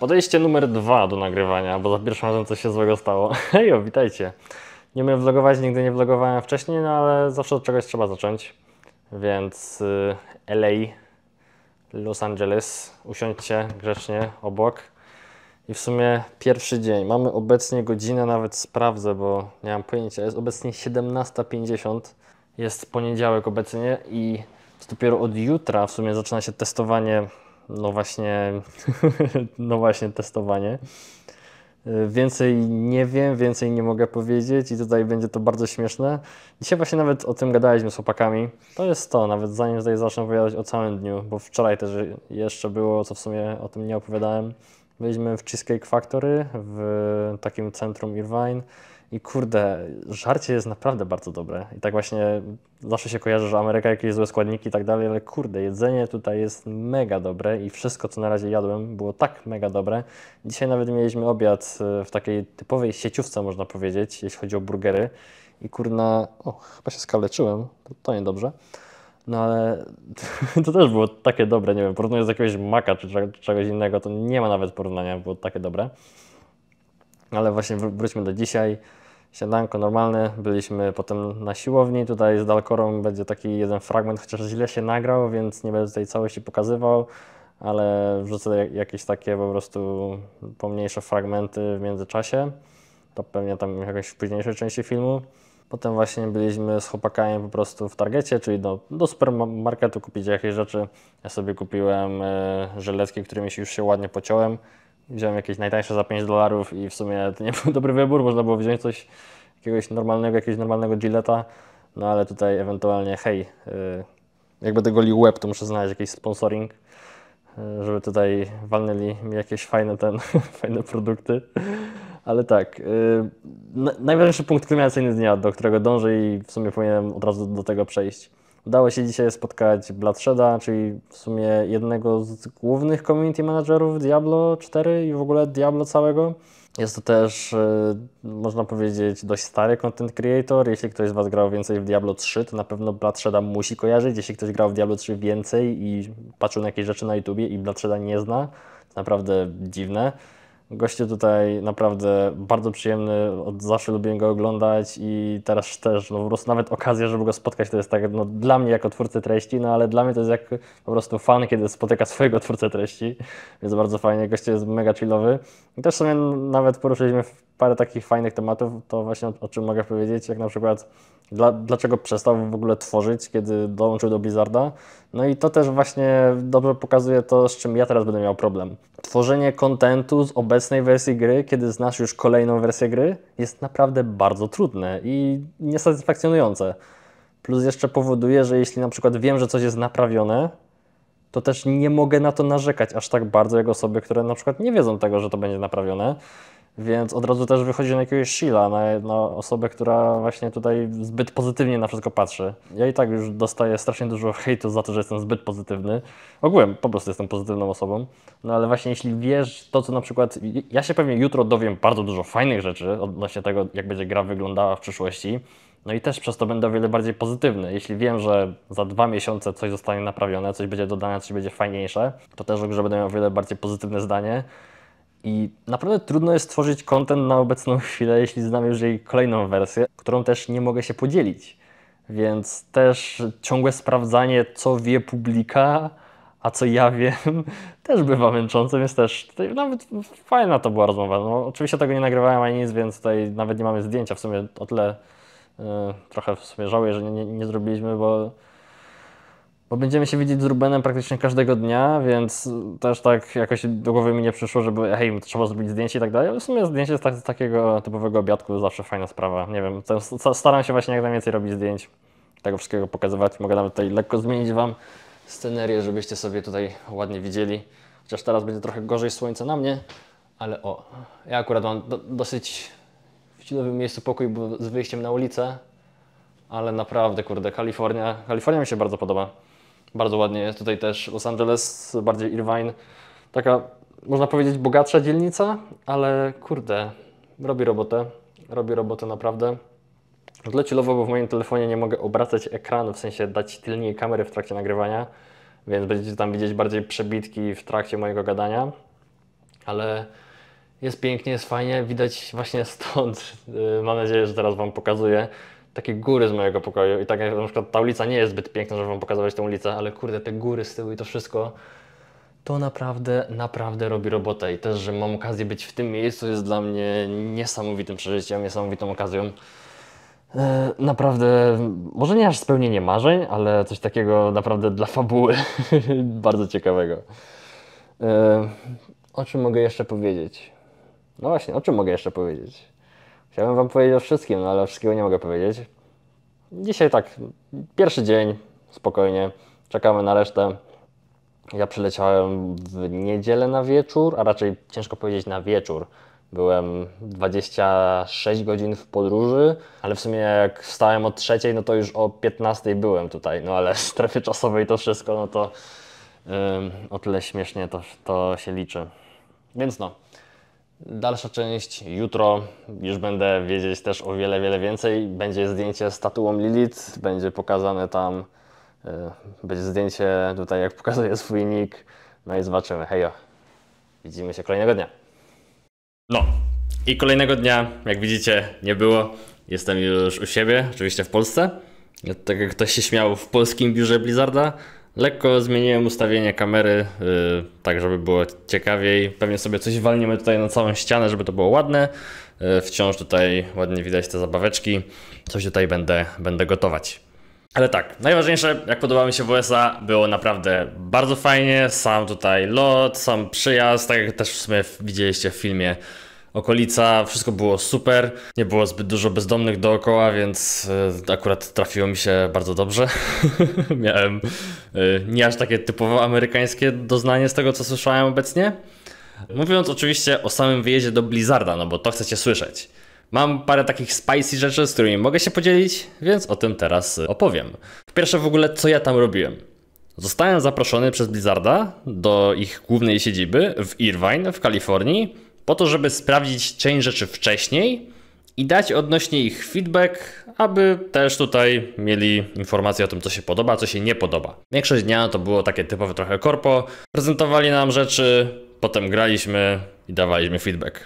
Podejście numer dwa do nagrywania, bo za pierwszym razem coś się złego stało. Hejo, witajcie. Nie umiem vlogować, nigdy nie vlogowałem wcześniej, no ale zawsze od czegoś trzeba zacząć. Więc y, LA, Los Angeles, usiądźcie grzecznie obok. I w sumie pierwszy dzień. Mamy obecnie godzinę, nawet sprawdzę, bo nie mam pojęcia. Jest obecnie 17.50. Jest poniedziałek obecnie i dopiero od jutra w sumie zaczyna się testowanie no właśnie, no właśnie testowanie. Y, więcej nie wiem, więcej nie mogę powiedzieć i tutaj będzie to bardzo śmieszne. Dzisiaj właśnie nawet o tym gadaliśmy z chłopakami. To jest to, nawet zanim tutaj zacznę opowiadać o całym dniu, bo wczoraj też jeszcze było, co w sumie o tym nie opowiadałem. Byliśmy w Cheesecake Factory w takim centrum Irvine i kurde, żarcie jest naprawdę bardzo dobre. I tak właśnie zawsze się kojarzy, że Ameryka jakieś złe składniki i tak dalej, ale kurde, jedzenie tutaj jest mega dobre i wszystko, co na razie jadłem, było tak mega dobre. Dzisiaj nawet mieliśmy obiad e, w takiej typowej sieciówce, można powiedzieć, jeśli chodzi o burgery. I kurna, o, chyba się skaleczyłem, to, to niedobrze. No ale to też było takie dobre, nie wiem, porównując z jakiegoś maka czy czegoś innego, to nie ma nawet porównania, było takie dobre. Ale właśnie wróćmy do dzisiaj. Siadanko normalne, byliśmy potem na siłowni, tutaj z Dalkorą będzie taki jeden fragment, chociaż źle się nagrał, więc nie będę tutaj całości pokazywał, ale wrzucę jakieś takie po prostu pomniejsze fragmenty w międzyczasie. To pewnie tam jakoś w późniejszej części filmu. Potem właśnie byliśmy z chłopakami po prostu w Targecie, czyli do, do supermarketu kupić jakieś rzeczy. Ja sobie kupiłem y, żeletki, którymi się już się ładnie pociąłem wziąłem jakieś najtańsze za 5 dolarów i w sumie to nie był dobry wybór, można było wziąć coś jakiegoś normalnego, jakiegoś normalnego Gilleta, no ale tutaj ewentualnie hej, y, jak będę golił web to muszę znaleźć jakiś sponsoring, y, żeby tutaj walnęli mi jakieś fajne, ten, fajne produkty. Ale tak, y, najważniejszy punkt klimatyczny dnia, do którego dążę i w sumie powinienem od razu do tego przejść. Udało się dzisiaj spotkać Bloodsheda, czyli w sumie jednego z głównych community managerów Diablo 4 i w ogóle Diablo całego. Jest to też, e, można powiedzieć, dość stary content creator. Jeśli ktoś z Was grał więcej w Diablo 3, to na pewno Bloodsheda musi kojarzyć. Jeśli ktoś grał w Diablo 3 więcej i patrzył na jakieś rzeczy na YouTubie i Bloodsheda nie zna, to naprawdę dziwne. Goście tutaj naprawdę bardzo przyjemny, od zawsze lubiłem go oglądać i teraz też, no po prostu nawet okazja, żeby go spotkać to jest tak, no dla mnie jako twórcy treści, no ale dla mnie to jest jak po prostu fan, kiedy spotyka swojego twórcę treści, więc bardzo fajnie, goście jest mega chillowy i też sobie nawet poruszyliśmy parę takich fajnych tematów, to właśnie o, czym mogę powiedzieć, jak na przykład dla, dlaczego przestał w ogóle tworzyć, kiedy dołączył do Blizzarda. No i to też właśnie dobrze pokazuje to, z czym ja teraz będę miał problem. Tworzenie kontentu z obecnością obecnej wersji gry, kiedy znasz już kolejną wersję gry, jest naprawdę bardzo trudne i niesatysfakcjonujące. Plus jeszcze powoduje, że jeśli na przykład wiem, że coś jest naprawione, to też nie mogę na to narzekać aż tak bardzo jak osoby, które na przykład nie wiedzą tego, że to będzie naprawione więc od razu też wychodzi na jakiegoś sila, na, na osobę, która właśnie tutaj zbyt pozytywnie na wszystko patrzy. Ja i tak już dostaję strasznie dużo hejtu za to, że jestem zbyt pozytywny. Ogółem po prostu jestem pozytywną osobą. No ale właśnie jeśli wiesz to, co na przykład... Ja się pewnie jutro dowiem bardzo dużo fajnych rzeczy odnośnie tego, jak będzie gra wyglądała w przyszłości. No i też przez to będę o wiele bardziej pozytywny. Jeśli wiem, że za dwa miesiące coś zostanie naprawione, coś będzie dodane, coś będzie fajniejsze, to też o grze będę miał o wiele bardziej pozytywne zdanie. I naprawdę trudno jest tworzyć kontent na obecną chwilę, jeśli znam już jej kolejną wersję, którą też nie mogę się podzielić. Więc też ciągłe sprawdzanie, co wie publika, a co ja wiem, też bywa męczące, więc też tutaj nawet fajna to była rozmowa. No, oczywiście tego nie nagrywałem ani nic, więc tutaj nawet nie mamy zdjęcia. W sumie o tyle y, trochę w sumie żałuję, że nie, nie, nie zrobiliśmy, bo bo będziemy się widzieć z Rubenem praktycznie każdego dnia, więc też tak jakoś do głowy mi nie przyszło, żeby hej, trzeba zrobić zdjęcie i tak dalej. Ale w sumie zdjęcie z, tak, z takiego typowego obiadku zawsze fajna sprawa. Nie wiem, staram się właśnie jak najwięcej robić zdjęć, tego wszystkiego pokazywać. Mogę nawet tutaj lekko zmienić Wam scenerię, żebyście sobie tutaj ładnie widzieli. Chociaż teraz będzie trochę gorzej słońce na mnie, ale o, ja akurat mam do, dosyć w chwilowym miejscu pokój z wyjściem na ulicę, ale naprawdę, kurde, Kalifornia, Kalifornia mi się bardzo podoba. Bardzo ładnie jest tutaj też Los Angeles, bardziej Irvine. Taka, można powiedzieć, bogatsza dzielnica, ale kurde, robi robotę. Robi robotę naprawdę. Odlecilowo, bo w moim telefonie nie mogę obracać ekranu, w sensie dać tylniej kamery w trakcie nagrywania, więc będziecie tam widzieć bardziej przebitki w trakcie mojego gadania. Ale jest pięknie, jest fajnie, widać właśnie stąd. Mam nadzieję, że teraz Wam pokazuję takie góry z mojego pokoju i tak na przykład ta ulica nie jest zbyt piękna, żeby wam pokazywać tę ulicę, ale kurde, te góry z tyłu i to wszystko, to naprawdę, naprawdę robi robotę i też, że mam okazję być w tym miejscu jest dla mnie niesamowitym przeżyciem, niesamowitą okazją. E, naprawdę, może nie aż spełnienie marzeń, ale coś takiego naprawdę dla fabuły bardzo ciekawego. E, o czym mogę jeszcze powiedzieć? No właśnie, o czym mogę jeszcze powiedzieć? Chciałbym Wam powiedzieć o wszystkim, no ale wszystkiego nie mogę powiedzieć. Dzisiaj tak, pierwszy dzień, spokojnie, czekamy na resztę. Ja przyleciałem w niedzielę na wieczór, a raczej ciężko powiedzieć na wieczór. Byłem 26 godzin w podróży, ale w sumie jak wstałem o trzeciej, no to już o 15 byłem tutaj. No ale w strefie czasowej to wszystko, no to yy, o tyle śmiesznie to, to się liczy. Więc no, Dalsza część jutro, już będę wiedzieć też o wiele, wiele więcej. Będzie zdjęcie z Lilith, będzie pokazane tam, e, będzie zdjęcie tutaj jak pokazuje swój nick. No i zobaczymy, hejo, widzimy się kolejnego dnia. No i kolejnego dnia, jak widzicie, nie było. Jestem już u siebie, oczywiście w Polsce. Tak jak ktoś się śmiał w polskim biurze Blizzarda, Lekko zmieniłem ustawienie kamery, yy, tak żeby było ciekawiej. Pewnie sobie coś walniemy tutaj na całą ścianę, żeby to było ładne. Yy, wciąż tutaj ładnie widać te zabaweczki. Coś tutaj będę, będę gotować. Ale tak, najważniejsze, jak podoba mi się WSA, było naprawdę bardzo fajnie. Sam tutaj lot, sam przyjazd, tak jak też w sumie widzieliście w filmie okolica, wszystko było super. Nie było zbyt dużo bezdomnych dookoła, więc e, akurat trafiło mi się bardzo dobrze. Miałem e, nie aż takie typowo amerykańskie doznanie z tego, co słyszałem obecnie. Mówiąc oczywiście o samym wyjeździe do Blizzarda, no bo to chcecie słyszeć. Mam parę takich spicy rzeczy, z którymi mogę się podzielić, więc o tym teraz e, opowiem. pierwsze w ogóle, co ja tam robiłem. Zostałem zaproszony przez Blizzarda do ich głównej siedziby w Irvine w Kalifornii po to, żeby sprawdzić część rzeczy wcześniej i dać odnośnie ich feedback, aby też tutaj mieli informacje o tym, co się podoba, co się nie podoba. Większość dnia to było takie typowe trochę korpo. Prezentowali nam rzeczy, potem graliśmy i dawaliśmy feedback.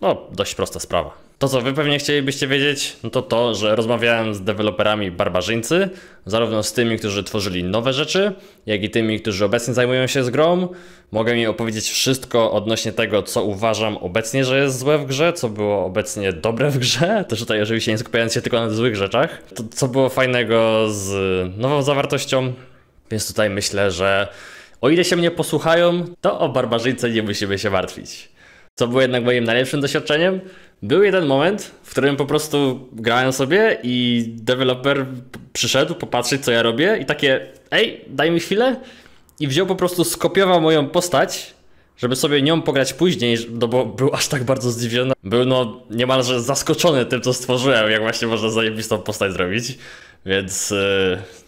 No, dość prosta sprawa. To, co wy pewnie chcielibyście wiedzieć, no to to, że rozmawiałem z deweloperami barbarzyńcy, zarówno z tymi, którzy tworzyli nowe rzeczy, jak i tymi, którzy obecnie zajmują się z grą. Mogę im opowiedzieć wszystko odnośnie tego, co uważam obecnie, że jest złe w grze, co było obecnie dobre w grze, też tutaj oczywiście nie skupiając się tylko na złych rzeczach, to, co było fajnego z nową zawartością, więc tutaj myślę, że o ile się mnie posłuchają, to o barbarzyńce nie musimy się martwić. Co było jednak moim najlepszym doświadczeniem, był jeden moment, w którym po prostu grałem sobie i deweloper przyszedł popatrzeć, co ja robię i takie, ej, daj mi chwilę. I wziął po prostu, skopiował moją postać, żeby sobie nią pograć później, no bo był aż tak bardzo zdziwiony. Był no niemalże zaskoczony tym, co stworzyłem, jak właśnie można zajebistą postać zrobić. Więc yy,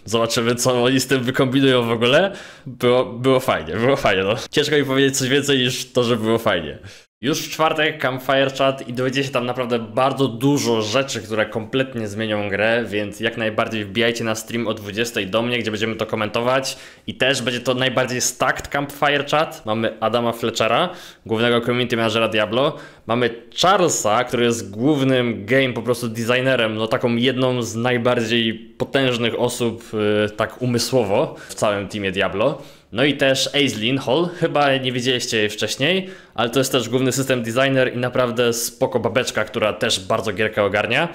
zobaczymy, co oni z tym wykombinują w ogóle. Było, było fajnie, było fajnie. No. Ciężko mi powiedzieć coś więcej niż to, że było fajnie. Już w czwartek Campfire Chat i dowiecie się tam naprawdę bardzo dużo rzeczy, które kompletnie zmienią grę, więc jak najbardziej wbijajcie na stream o 20 do mnie, gdzie będziemy to komentować i też będzie to najbardziej stacked Campfire Chat. Mamy Adama Fletchera, głównego community managera Diablo, Mamy Charlesa, który jest głównym game po prostu designerem, no taką jedną z najbardziej potężnych osób yy, tak umysłowo w całym teamie Diablo. No i też Aislinn Hall, chyba nie widzieliście jej wcześniej, ale to jest też główny system designer i naprawdę spoko babeczka, która też bardzo gierkę ogarnia.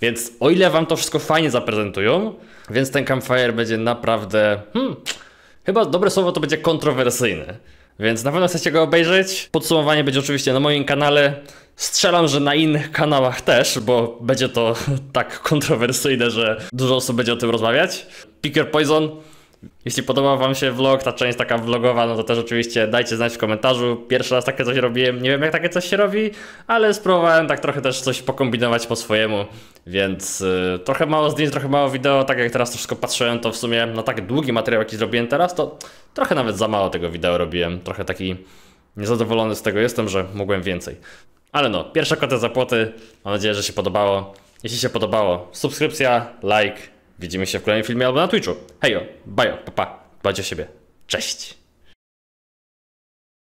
Więc o ile wam to wszystko fajnie zaprezentują, więc ten campfire będzie naprawdę, hmm, chyba dobre słowo to będzie kontrowersyjny. Więc na pewno chcecie go obejrzeć. Podsumowanie będzie oczywiście na moim kanale. Strzelam, że na innych kanałach też, bo będzie to tak kontrowersyjne, że dużo osób będzie o tym rozmawiać. Picker Poison. Jeśli podobał Wam się vlog, ta część taka vlogowa, no to też oczywiście dajcie znać w komentarzu. Pierwszy raz takie coś robiłem, nie wiem jak takie coś się robi, ale spróbowałem tak trochę też coś pokombinować po swojemu, więc yy, trochę mało zdjęć, trochę mało wideo, tak jak teraz to wszystko patrzyłem, to w sumie na no tak długi materiał jaki zrobiłem teraz, to trochę nawet za mało tego wideo robiłem, trochę taki niezadowolony z tego jestem, że mogłem więcej. Ale no, pierwsza kota zapłaty, mam nadzieję, że się podobało. Jeśli się podobało, subskrypcja, like, Widzimy się w kolejnym filmie albo na Twitchu. Hejo, bajo, papa, dbajcie o siebie. Cześć!